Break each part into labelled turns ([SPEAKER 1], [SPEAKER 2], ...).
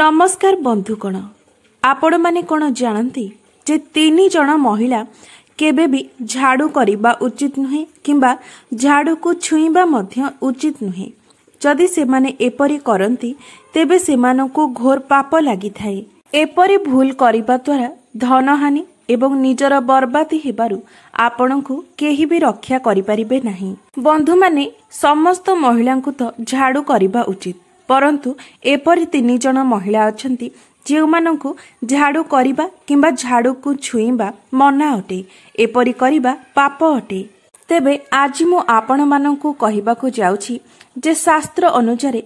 [SPEAKER 1] ନମସ୍କାର ବନ୍ଧୁକଣ ଆପଣମାନେ କ'ଣ ଜାଣନ୍ତି ଯେ ତିନି ଜଣ ମହିଳା କେବେ ବି ଝାଡ଼ୁ କରିବା ଉଚିତ ନୁହେଁ କିମ୍ବା ଝାଡ଼ୁକୁ ଛୁଇଁବା ମଧ୍ୟ ଉଚିତ ନୁହେଁ ଯଦି ସେମାନେ ଏପରି କରନ୍ତି ତେବେ ସେମାନଙ୍କୁ ଘୋର ପାପ ଲାଗିଥାଏ ଏପରି ଭୁଲ କରିବା ଦ୍ୱାରା ଧନହାନି ଏବଂ ନିଜର ବର୍ବାଦୀ ହେବାରୁ ଆପଣଙ୍କୁ କେହି ବି ରକ୍ଷା କରିପାରିବେ ନାହିଁ ବନ୍ଧୁମାନେ ସମସ୍ତ ମହିଳାଙ୍କୁ ତ ଝାଡ଼ୁ କରିବା ଉଚିତ ପରନ୍ତୁ ଏପରି ତିନି ଜଣ ମହିଳା ଅଛନ୍ତି ଯେଉଁମାନଙ୍କୁ ଝାଡ଼ୁ କରିବା କିମ୍ବା ଝାଡ଼ୁକୁ ଛୁଇଁବା ମନା ଅଟେ ଏପରି କରିବା ପାପ ଅଟେ ତେବେ ଆଜି ମୁଁ ଆପଣମାନଙ୍କୁ କହିବାକୁ ଯାଉଛି ଯେ ଶାସ୍ତ୍ର ଅନୁସାରେ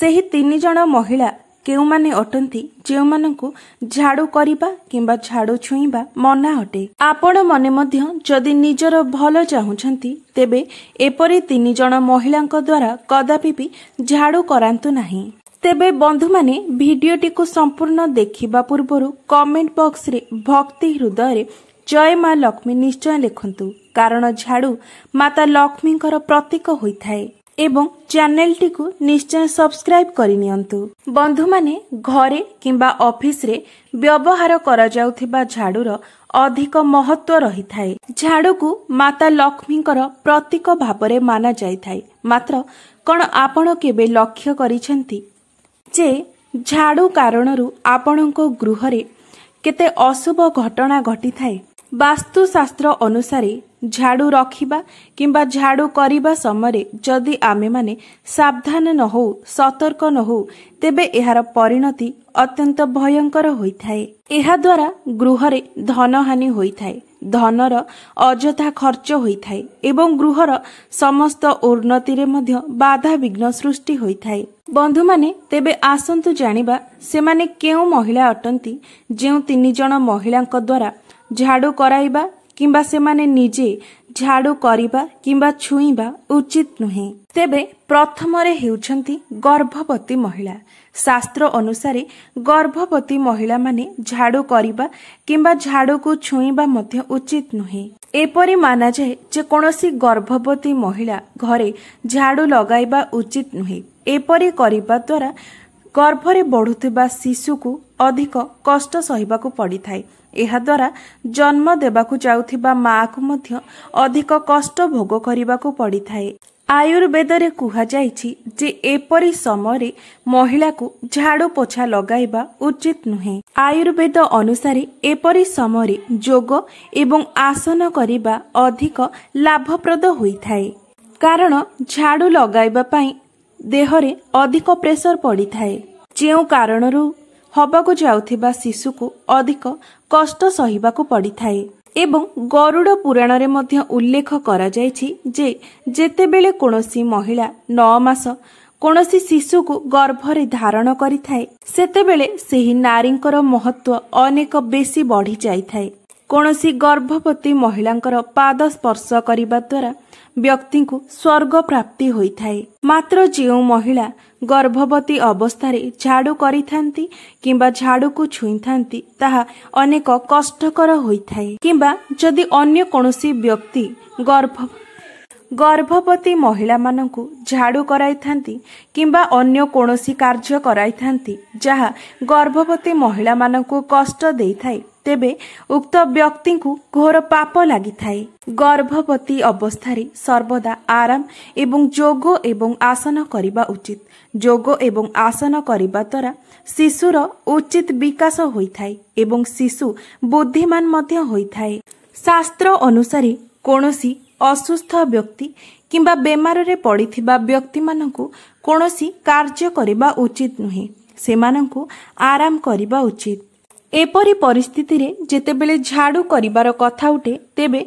[SPEAKER 1] ସେହି ତିନି ଜଣ ମହିଳା କେଉଁମାନେ ଅଟନ୍ତି ଯେଉଁମାନଙ୍କୁ ଝାଡ଼ୁ କରିବା କିମ୍ବା ଝାଡ଼ୁ ଛୁଇଁବା ମନା ଅଟେ ଆପଣ ମନେ ମଧ୍ୟ ଯଦି ନିଜର ଭଲ ଚାହୁଁଛନ୍ତି ତେବେ ଏପରି ତିନି ଜଣ ମହିଳାଙ୍କ ଦ୍ୱାରା କଦାପି ବି ଝାଡ଼ୁ କରାନ୍ତୁ ନାହିଁ ତେବେ ବନ୍ଧୁମାନେ ଭିଡିଓଟିକୁ ସମ୍ପୂର୍ଣ୍ଣ ଦେଖିବା ପୂର୍ବରୁ କମେଣ୍ଟ ବକ୍ସରେ ଭକ୍ତି ହୃଦୟରେ ଜୟ ମା ଲକ୍ଷ୍ମୀ ନିଶ୍ଚୟ ଲେଖନ୍ତୁ କାରଣ ଝାଡ଼ୁ ମାତା ଲକ୍ଷ୍ମୀଙ୍କର ପ୍ରତୀକ ହୋଇଥାଏ ଏବଂ ଚ୍ୟାନେଲଟିକୁ ନିଶ୍ଚୟ ସବସ୍କ୍ରାଇବ୍ କରିନିଅନ୍ତୁ ବନ୍ଧୁମାନେ ଘରେ କିମ୍ବା ଅଫିସରେ ବ୍ୟବହାର କରାଯାଉଥିବା ଝାଡୁର ଅଧିକ ମହତ୍ଵ ରହିଥାଏ ଝାଡୁକୁ ମାତା ଲକ୍ଷ୍ମୀଙ୍କର ପ୍ରତୀକ ଭାବରେ ମାନାଯାଇଥାଏ ମାତ୍ର କ'ଣ ଆପଣ କେବେ ଲକ୍ଷ୍ୟ କରିଛନ୍ତି ଯେ ଝାଡୁ କାରଣରୁ ଆପଣଙ୍କ ଗୃହରେ କେତେ ଅଶୁଭ ଘଟଣା ଘଟିଥାଏ ବାସ୍ତୁଶାସ୍ତ୍ର ଅନୁସାରେ ଝାଡ଼ୁ ରଖିବା କିମ୍ବା ଝାଡ଼ୁ କରିବା ସମୟରେ ଯଦି ଆମେମାନେ ସାବଧାନ ନ ହଉ ସତର୍କ ନ ହେଉ ତେବେ ଏହାର ପରିଣତି ଅତ୍ୟନ୍ତ ଭୟଙ୍କର ହୋଇଥାଏ ଏହାଦ୍ୱାରା ଗୃହରେ ଧନହାନି ହୋଇଥାଏ ଧନର ଅଯଥା ଖର୍ଚ୍ଚ ହୋଇଥାଏ ଏବଂ ଗୃହର ସମସ୍ତ ଉନ୍ନତିରେ ମଧ୍ୟ ବାଧାବିଘ୍ନ ସୃଷ୍ଟି ହୋଇଥାଏ ବନ୍ଧୁମାନେ ତେବେ ଆସନ୍ତୁ ଜାଣିବା ସେମାନେ କେଉଁ ମହିଳା ଅଟନ୍ତି ଯେଉଁ ତିନି ଜଣ ମହିଳାଙ୍କ ଦ୍ୱାରା ଝାଡ଼ୁ କରାଇବା କିମ୍ବା ସେମାନେ ନିଜେ ଝାଡ଼ୁ କରିବା କିମ୍ବା ଛୁଇଁବା ଉଚିତ ନୁହେଁ ତେବେ ପ୍ରଥମରେ ହେଉଛନ୍ତି ଗର୍ଭବତୀ ମହିଳା ଶାସ୍ତ୍ର ଅନୁସାରେ ଗର୍ଭବତୀ ମହିଳାମାନେ ଝାଡ଼ୁ କରିବା କିମ୍ବା ଝାଡ଼ୁକୁ ଛୁଇଁବା ମଧ୍ୟ ଉଚିତ ନୁହେଁ ଏପରି ମାନାଯାଏ ଯେ କୌଣସି ଗର୍ଭବତୀ ମହିଳା ଘରେ ଝାଡ଼ୁ ଲଗାଇବା ଉଚିତ ନୁହେଁ ଏପରି କରିବା ଦ୍ୱାରା ଗର୍ଭରେ ବଢ଼ୁଥିବା ଶିଶୁକୁ ଅଧିକ କଷ୍ଟ ସହିବାକୁ ପଡ଼ିଥାଏ ଏହାଦ୍ୱାରା ଜନ୍ମ ଦେବାକୁ ଯାଉଥିବା ମାଆକୁ ମଧ୍ୟ ଅଧିକ କଷ୍ଟ ଭୋଗ କରିବାକୁ ପଡ଼ିଥାଏ ଆୟୁର୍ବେଦରେ କୁହାଯାଇଛି ଯେ ଏପରି ସମୟରେ ମହିଳାକୁ ଝାଡ଼ୁ ପୋଛା ଲଗାଇବା ଉଚିତ ନୁହେଁ ଆୟୁର୍ବେଦ ଅନୁସାରେ ଏପରି ସମୟରେ ଯୋଗ ଏବଂ ଆସନ କରିବା ଅଧିକ ଲାଭପ୍ରଦ ହୋଇଥାଏ କାରଣ ଝାଡ଼ୁ ଲଗାଇବା ପାଇଁ ଦେହରେ ଅଧିକ ପ୍ରେସର ପଡ଼ିଥାଏ ଯେଉଁ କାରଣରୁ ହବାକୁ ଯାଉଥିବା ଶିଶୁକୁ ଅଧିକ କଷ୍ଟ ସହିବାକୁ ପଡ଼ିଥାଏ ଏବଂ ଗରୁଡ଼ ପୁରାଣରେ ମଧ୍ୟ ଉଲ୍ଲେଖ କରାଯାଇଛି ଯେ ଯେତେବେଳେ କୌଣସି ମହିଳା ନଅ ମାସ କୌଣସି ଶିଶୁକୁ ଗର୍ଭରେ ଧାରଣ କରିଥାଏ ସେତେବେଳେ ସେହି ନାରୀଙ୍କର ମହତ୍ଵ ଅନେକ ବେଶି ବଢ଼ିଯାଇଥାଏ କୌଣସି ଗର୍ଭବତୀ ମହିଳାଙ୍କର ପାଦ ସ୍ପର୍ଶ କରିବା ଦ୍ୱାରା ବ୍ୟକ୍ତିଙ୍କୁ ସ୍ୱର୍ଗ ପ୍ରାପ୍ତି ହୋଇଥାଏ ମାତ୍ର ଯେଉଁ ମହିଳା ଗର୍ଭବତୀ ଅବସ୍ଥାରେ ଝାଡୁ କରିଥାନ୍ତି କିମ୍ବା ଝାଡୁକୁ ଛୁଇଁଥାନ୍ତି ତାହା ଅନେକ କଷ୍ଟକର ହୋଇଥାଏ କିମ୍ବା ଯଦି ଅନ୍ୟ କୌଣସି ବ୍ୟକ୍ତି ଗର୍ଭ ଗର୍ଭବତୀ ମହିଳାମାନଙ୍କୁ ଝାଡୁ କରାଇଥାନ୍ତି କିମ୍ବା ଅନ୍ୟ କୌଣସି କାର୍ଯ୍ୟ କରାଇଥାନ୍ତି ଯାହା ଗର୍ଭବତୀ ମହିଳାମାନଙ୍କୁ କଷ୍ଟ ଦେଇଥାଏ ତେବେ ଉକ୍ତ ବ୍ୟକ୍ତିଙ୍କୁ ଘୋର ପାପ ଲାଗିଥାଏ ଗର୍ଭବତୀ ଅବସ୍ଥାରେ ସର୍ବଦା ଆରାମ ଏବଂ ଯୋଗ ଏବଂ ଆସନ କରିବା ଉଚିତ ଯୋଗ ଏବଂ ଆସନ କରିବା ଦ୍ୱାରା ଶିଶୁର ଉଚିତ ବିକାଶ ହୋଇଥାଏ ଏବଂ ଶିଶୁ ବୁଦ୍ଧିମାନ ମଧ୍ୟ ହୋଇଥାଏ ଶାସ୍ତ୍ର ଅନୁସାରେ କୌଣସି ଅସୁସ୍ଥ ବ୍ୟକ୍ତି କିମ୍ବା ବେମାରରେ ପଡ଼ିଥିବା ବ୍ୟକ୍ତିମାନଙ୍କୁ କୌଣସି କାର୍ଯ୍ୟ କରିବା ଉଚିତ ନୁହେଁ ସେମାନଙ୍କୁ ଆରାମ କରିବା ଉଚିତ ଏପରି ପରିସ୍ଥିତିରେ ଯେତେବେଳେ ଝାଡ଼ୁ କରିବାର କଥା ଉଠେ ତେବେ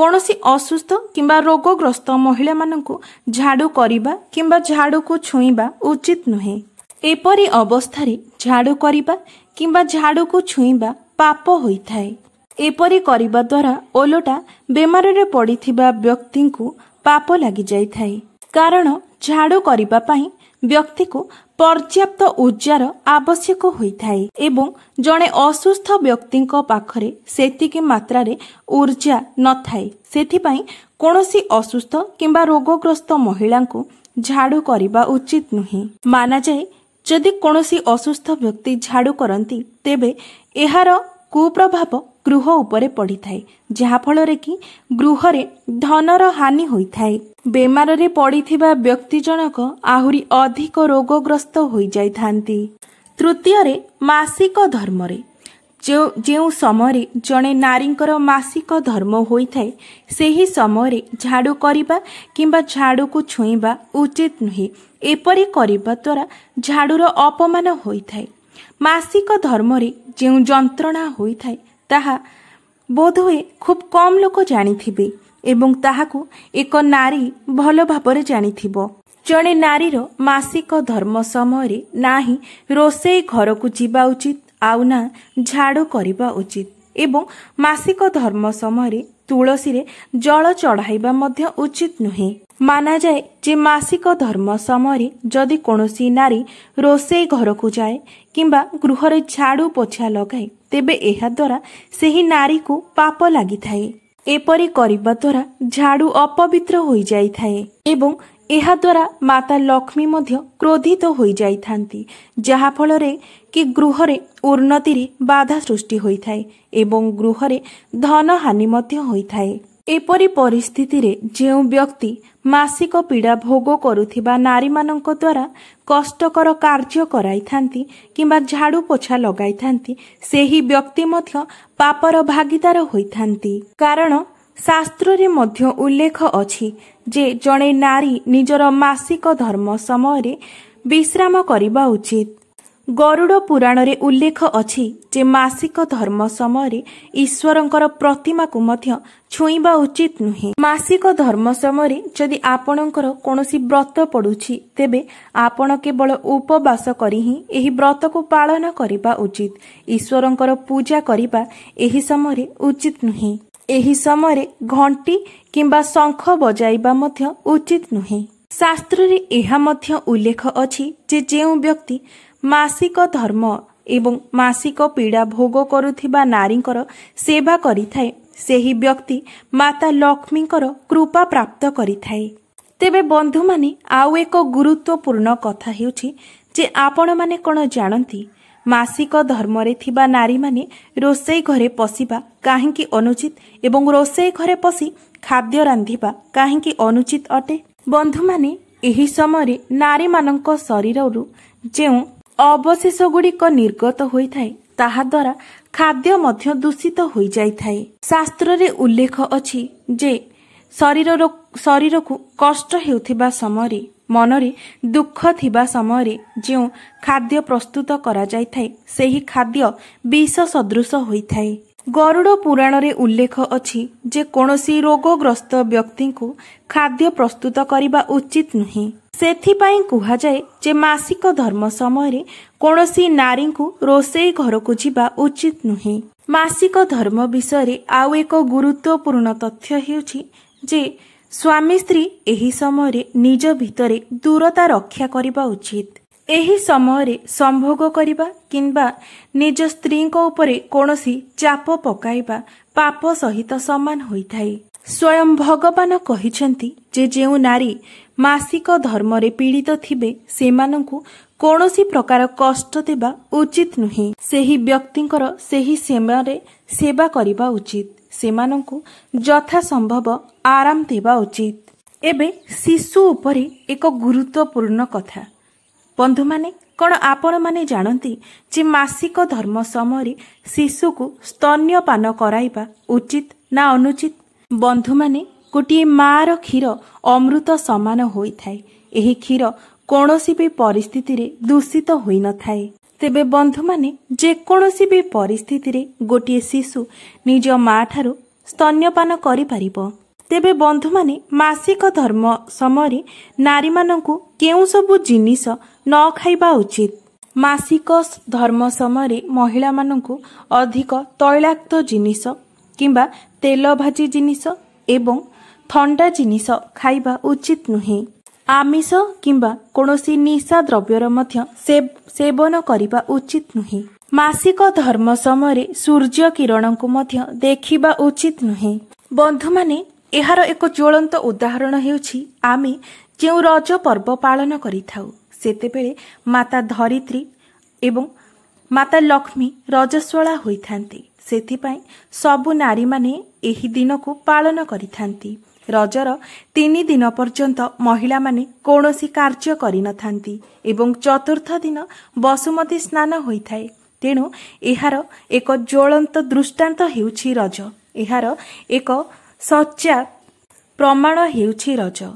[SPEAKER 1] କୌଣସି ଅସୁସ୍ଥ କିମ୍ବା ରୋଗଗ୍ରସ୍ତ ମହିଳାମାନଙ୍କୁ ଝାଡ଼ୁ କରିବା କିମ୍ବା ଝାଡ଼ୁକୁ ଛୁଇଁବା ଉଚିତ ନୁହେଁ ଏପରି ଅବସ୍ଥାରେ ଝାଡ଼ୁ କରିବା କିମ୍ବା ଝାଡ଼ୁକୁ ଛୁଇଁବା ପାପ ହୋଇଥାଏ ଏପରି କରିବା ଦ୍ୱାରା ଓଲଟା ବେମାରରେ ପଡ଼ିଥିବା ବ୍ୟକ୍ତିଙ୍କୁ ପାପ ଲାଗିଯାଇଥାଏ କାରଣ ଝାଡ଼ୁ କରିବା ପାଇଁ ବ୍ୟକ୍ତିକୁ ପର୍ଯ୍ୟାପ୍ତ ଉର୍ଜାର ଆବଶ୍ୟକ ହୋଇଥାଏ ଏବଂ ଜଣେ ଅସୁସ୍ଥ ବ୍ୟକ୍ତିଙ୍କ ପାଖରେ ସେତିକି ମାତ୍ରାରେ ଉର୍ଜା ନଥାଏ ସେଥିପାଇଁ କୌଣସି ଅସୁସ୍ଥ କିମ୍ବା ରୋଗଗ୍ରସ୍ତ ମହିଳାଙ୍କୁ ଝାଡ଼ୁ କରିବା ଉଚିତ ନୁହେଁ ମାନାଯାଏ ଯଦି କୌଣସି ଅସୁସ୍ଥ ବ୍ୟକ୍ତି ଝାଡ଼ୁ କରନ୍ତି ତେବେ ଏହାର କୁପ୍ରଭାବ ଗୃହ ଉପରେ ପଡ଼ିଥାଏ ଯାହାଫଳରେ କି ଗୃହରେ ଧନର ହାନି ହୋଇଥାଏ ବେମାରରେ ପଡ଼ିଥିବା ବ୍ୟକ୍ତି ଜଣକ ଆହୁରି ଅଧିକ ରୋଗଗ୍ରସ୍ତ ହୋଇଯାଇଥାନ୍ତି ତୃତୀୟରେ ମାସିକ ଧର୍ମରେ ଯେଉଁ ସମୟରେ ଜଣେ ନାରୀଙ୍କର ମାସିକ ଧର୍ମ ହୋଇଥାଏ ସେହି ସମୟରେ ଝାଡ଼ୁ କରିବା କିମ୍ବା ଝାଡ଼ୁକୁ ଛୁଇଁବା ଉଚିତ ନୁହେଁ ଏପରି କରିବା ଦ୍ୱାରା ଝାଡ଼ୁର ଅପମାନ ହୋଇଥାଏ ମାସିକ ଧର୍ମରେ ଯେଉଁ ଯନ୍ତ୍ରଣା ହୋଇଥାଏ ତାହା ବୋଧହୁଏ ଖୁବ୍ କମ୍ ଲୋକ ଜାଣିଥିବେ ଏବଂ ତାହାକୁ ଏକ ନାରୀ ଭଲ ଭାବରେ ଜାଣିଥିବ ଜଣେ ନାରୀର ମାସିକ ଧର୍ମ ସମୟରେ ନାହିଁ ରୋଷେଇ ଘରକୁ ଯିବା ଉଚିତ ଆଉ ନା ଝାଡ଼ୁ କରିବା ଉଚିତ ଏବଂ ମାସିକ ଧର୍ମ ସମୟରେ ତୁଳସୀରେ ଜଳ ଚଢ଼ାଇବା ମଧ୍ୟ ଉଚିତ ନୁହେଁ ମାନାଯାଏ ଯେ ମାସିକ ଧର୍ମ ସମୟରେ ଯଦି କୌଣସି ନାରୀ ରୋଷେଇ ଘରକୁ ଯାଏ କିମ୍ବା ଗୃହରେ ଝାଡ଼ୁ ପୋଛା ଲଗାଏ ତେବେ ଏହାଦ୍ୱାରା ସେହି ନାରୀକୁ ପାପ ଲାଗିଥାଏ ଏପରି କରିବା ଦ୍ୱାରା ଝାଡ଼ୁ ଅପବିତ୍ର ହୋଇଯାଇଥାଏ ଏବଂ ଏହାଦ୍ୱାରା ମାତା ଲକ୍ଷ୍ମୀ ମଧ୍ୟ କ୍ରୋଧିତ ହୋଇଯାଇଥାନ୍ତି ଯାହାଫଳରେ କି ଗୃହରେ ଉନ୍ନତିରେ ବାଧା ସୃଷ୍ଟି ହୋଇଥାଏ ଏବଂ ଗୃହରେ ଧନହାନି ମଧ୍ୟ ହୋଇଥାଏ ଏପରି ପରିସ୍ଥିତିରେ ଯେଉଁ ବ୍ୟକ୍ତି ମାସିକ ପୀଡ଼ା ଭୋଗ କରୁଥିବା ନାରୀମାନଙ୍କ ଦ୍ୱାରା କଷ୍ଟକର କାର୍ଯ୍ୟ କରାଇଥାନ୍ତି କିମ୍ବା ଝାଡ଼ୁ ପୋଛା ଲଗାଇଥାନ୍ତି ସେହି ବ୍ୟକ୍ତି ମଧ୍ୟ ପାପର ଭାଗିଦାର ହୋଇଥାନ୍ତି କାରଣ ଶାସ୍ତ୍ରରେ ମଧ୍ୟ ଉଲ୍ଲେଖ ଅଛି ଯେ ଜଣେ ନାରୀ ନିଜର ମାସିକ ଧର୍ମ ସମୟରେ ବିଶ୍ରାମ କରିବା ଉଚିତ ଗରୁଡ଼ ପୁରାଣରେ ଉଲ୍ଲେଖ ଅଛି ଯେ ମାସିକ ଧର୍ମ ସମୟରେ ଈଶ୍ୱରଙ୍କର ପ୍ରତିମାକୁ ମଧ୍ୟ ଛୁଇଁବା ଉଚିତ ନୁହେଁ ମାସିକ ଧର୍ମ ସମୟରେ ଯଦି ଆପଣଙ୍କର କୌଣସି ବ୍ରତ ପଡୁଛି ତେବେ ଆପଣ କେବଳ ଉପବାସ କରି ହିଁ ଏହି ବ୍ରତକୁ ପାଳନ କରିବା ଉଚିତ ଈଶ୍ୱରଙ୍କର ପୂଜା କରିବା ଏହି ସମୟରେ ଉଚିତ ନୁହେଁ ଏହି ସମୟରେ ଘଣ୍ଟି କିମ୍ବା ଶଙ୍ଖ ବଜାଇବା ମଧ୍ୟ ଉଚିତ ନୁହେଁ ଶାସ୍ତ୍ରରେ ଏହା ମଧ୍ୟ ଉଲ୍ଲେଖ ଅଛି ଯେ ଯେଉଁ ବ୍ୟକ୍ତି ମାସିକ ଧର୍ମ ଏବଂ ମାସିକ ପୀଡ଼ା ଭୋଗ କରୁଥିବା ନାରୀଙ୍କର ସେବା କରିଥାଏ ସେହି ବ୍ୟକ୍ତି ମାତା ଲକ୍ଷ୍ମୀଙ୍କର କୃପା ପ୍ରାପ୍ତ କରିଥାଏ ତେବେ ବନ୍ଧୁମାନେ ଆଉ ଏକ ଗୁରୁତ୍ୱପୂର୍ଣ୍ଣ କଥା ହେଉଛି ଯେ ଆପଣମାନେ କ'ଣ ଜାଣନ୍ତି ମାସିକ ଧର୍ମରେ ଥିବା ନାରୀମାନେ ରୋଷେଇ ଘରେ ପଶିବା କାହିଁକି ଅନୁଚିତ ଏବଂ ରୋଷେଇ ଘରେ ପଶି ଖାଦ୍ୟ ରାନ୍ଧିବା କାହିଁକି ଅନୁଚିତ ଅଟେ ବନ୍ଧୁମାନେ ଏହି ସମୟରେ ନାରୀମାନଙ୍କ ଶରୀରରୁ ଯେଉଁ ଅବଶେଷ ଗୁଡ଼ିକ ନିର୍ଗତ ହୋଇଥାଏ ତାହା ଦ୍ଵାରା ଖାଦ୍ୟ ମଧ୍ୟ ଦୂଷିତ ହୋଇଯାଇଥାଏ ଶାସ୍ତ୍ରରେ ଉଲ୍ଲେଖ ଅଛି ଯେ ଶରୀରର ଶରୀରକୁ କଷ୍ଟ ହେଉଥିବା ସମୟରେ ମନରେ ଦୁଃଖ ଥିବା ସମୟରେ ଯେଉଁ ଖାଦ୍ୟ ପ୍ରସ୍ତୁତ କରାଯାଇଥାଏ ସେହି ଖାଦ୍ୟ ବିଷ ସଦୃଶ ହୋଇଥାଏ ଗରୁଡ଼ ପୁରାଣରେ ଉଲ୍ଲେଖ ଅଛି ଯେ କୌଣସି ରୋଗଗ୍ରସ୍ତ ବ୍ୟକ୍ତିଙ୍କୁ ଖାଦ୍ୟ ପ୍ରସ୍ତୁତ କରିବା ଉଚିତ ନୁହେଁ ସେଥିପାଇଁ କୁହାଯାଏ ଯେ ମାସିକ ଧର୍ମ ସମୟରେ କୌଣସି ନାରୀଙ୍କୁ ରୋଷେଇ ଘରକୁ ଯିବା ଉଚିତ ନୁହେଁ ମାସିକ ଧର୍ମ ବିଷୟରେ ଆଉ ଏକ ଗୁରୁତ୍ୱପୂର୍ଣ୍ଣ ତଥ୍ୟ ହେଉଛି ଯେ ସ୍ୱାମୀ ସ୍ତ୍ରୀ ଏହି ସମୟରେ ନିଜ ଭିତରେ ଦୂରତା ରକ୍ଷା କରିବା ଉଚିତ ଏହି ସମୟରେ ସମ୍ଭୋଗ କରିବା କିମ୍ବା ନିଜ ସ୍ତ୍ରୀଙ୍କ ଉପରେ କୌଣସି ଚାପ ପକାଇବା ପାପ ସହିତ ସମାନ ହୋଇଥାଏ ସ୍ୱୟଂ ଭଗବାନ କହିଛନ୍ତି ଯେ ଯେଉଁ ନାରୀ ମାସିକ ଧର୍ମରେ ପୀଡ଼ିତ ଥିବେ ସେମାନଙ୍କୁ କୌଣସି ପ୍ରକାର କଷ୍ଟ ଦେବା ଉଚିତ ନୁହେଁ ସେହି ବ୍ୟକ୍ତିଙ୍କର ସେହି ସମୟରେ ସେବା କରିବା ଉଚିତ ସେମାନଙ୍କୁ ଯଥାସମ୍ଭବ ଆରାମ ଦେବା ଉଚିତ ଏବେ ଶିଶୁ ଉପରେ ଏକ ଗୁରୁତ୍ୱପୂର୍ଣ୍ଣ କଥା ବନ୍ଧୁମାନେ କ'ଣ ଆପଣମାନେ ଜାଣନ୍ତି ଯେ ମାସିକ ଧର୍ମ ସମୟରେ ଶିଶୁକୁ ସ୍ତନ୍ୟପାନ କରାଇବା ଉଚିତ ନା ଅନୁଚିତ ବନ୍ଧୁମାନେ ଗୋଟିଏ ମାଆର କ୍ଷୀର ଅମୃତ ସମାନ ହୋଇଥାଏ ଏହି କ୍ଷୀର କୌଣସି ବି ପରିସ୍ଥିତିରେ ଦୂଷିତ ହୋଇନଥାଏ ତେବେ ବନ୍ଧୁମାନେ ଯେକୌଣସି ବି ପରିସ୍ଥିତିରେ ଗୋଟିଏ ଶିଶୁ ନିଜ ମା ଠାରୁ ସ୍ତନ୍ୟପାନ କରିପାରିବ ତେବେ ବନ୍ଧୁମାନେ ମାସିକ ଧର୍ମ ସମୟରେ ନାରୀମାନଙ୍କୁ କେଉଁ ସବୁ ଜିନିଷ ନ ଖାଇବା ଉଚିତ ମାସିକ ଧର୍ମ ସମୟରେ ମହିଳାମାନଙ୍କୁ ଅଧିକ ତୈଳାକ୍ତ ଜିନିଷ କିମ୍ବା ତେଲ ଭାଜି ଜିନିଷ ଏବଂ ଥଣ୍ଡା ଜିନିଷ ଖାଇବା ଉଚିତ ନୁହେଁ ଆମିଷ କିମ୍ବା କୌଣସି ନିଶା ଦ୍ରବ୍ୟର ମଧ୍ୟ ସେବନ କରିବା ଉଚିତ ନୁହେଁ ମାସିକ ଧର୍ମ ସମୟରେ ସୂର୍ଯ୍ୟ କିରଣଙ୍କୁ ମଧ୍ୟ ଦେଖିବା ଉଚିତ ନୁହେଁ ବନ୍ଧୁମାନେ ଏହାର ଏକ ଜ୍ୱଳନ୍ତ ଉଦାହରଣ ହେଉଛି ଆମେ ଯେଉଁ ରଜ ପର୍ବ ପାଳନ କରିଥାଉ ସେତେବେଳେ ମାତା ଧରିତ୍ରୀ ଏବଂ ମାତା ଲକ୍ଷ୍ମୀ ରଜସ୍ୱଳା ହୋଇଥାନ୍ତି ସେଥିପାଇଁ ସବୁ ନାରୀମାନେ ଏହି ଦିନକୁ ପାଳନ କରିଥାନ୍ତି ରଜର ତିନି ଦିନ ପର୍ଯ୍ୟନ୍ତ ମହିଳାମାନେ କୌଣସି କାର୍ଯ୍ୟ କରିନଥାନ୍ତି ଏବଂ ଚତୁର୍ଥ ଦିନ ବସୁମତୀ ସ୍ନାନ ହୋଇଥାଏ ତେଣୁ ଏହାର ଏକ ଜ୍ୱଳନ୍ତ ଦୃଷ୍ଟାନ୍ତ ହେଉଛି ରଜ ଏହାର ଏକ ସଚ୍ଚା ପ୍ରମାଣ ହେଉଛି ରଜ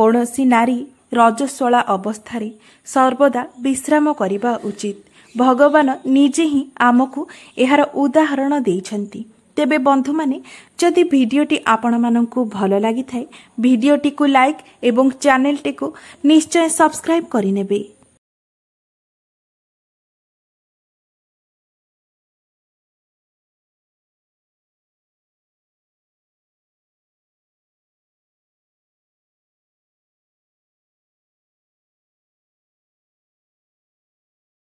[SPEAKER 1] କୌଣସି ନାରୀ ରଜସ୍ୱଳା ଅବସ୍ଥାରେ ସର୍ବଦା ବିଶ୍ରାମ କରିବା ଉଚିତ ଭଗବାନ ନିଜେ ହିଁ ଆମକୁ ଏହାର ଉଦାହରଣ ଦେଇଛନ୍ତି ତେବେ ବନ୍ଧୁମାନେ ଯଦି ଭିଡ଼ିଓଟି ଆପଣମାନଙ୍କୁ ଭଲ ଲାଗିଥାଏ ଭିଡ଼ିଓଟିକୁ ଲାଇକ୍ ଏବଂ ଚ୍ୟାନେଲଟିକୁ ନିଶ୍ଚୟ ସବସ୍କ୍ରାଇବ୍ କରିନେବେ